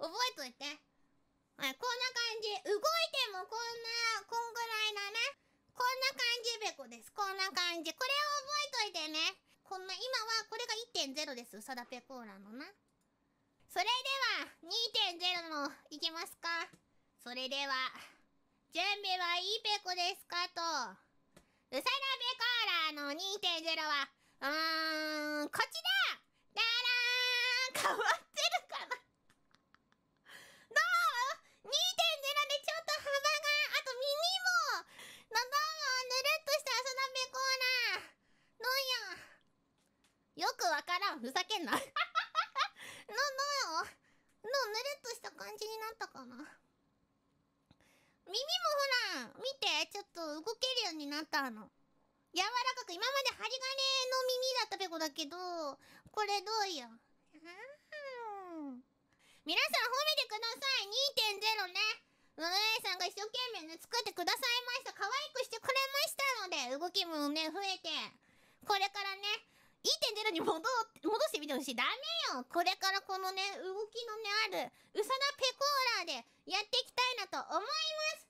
覚えといて。はい、こんな感じ。動いてもこんな、こんぐらいだね。こんな感じべこです。こんな感じ。これを覚えといてね。こんな、今はこれが1.0です。うさだぺコーラのな。それでは、2.0の、いきますか。それでは、準備はいいペコですかと。うさだぺコーラの2.0は、うーん、こちらふざけんなな、な よな、ぬれっとした感じになったかな耳もほら見てちょっと動けるようになったの。柔らかく今まで針金の耳だったペコだけど、これどうよ。皆さん褒めてください !2.0 ね野々さんが一生懸命ね、作ってくださいました可愛くしてくれましたので、動きもね、増えて、これからね、1.0に戻戻してみてほしい。ダメよこれからこのね、動きのね、ある、うさだペコーラーでやっていきたいなと思います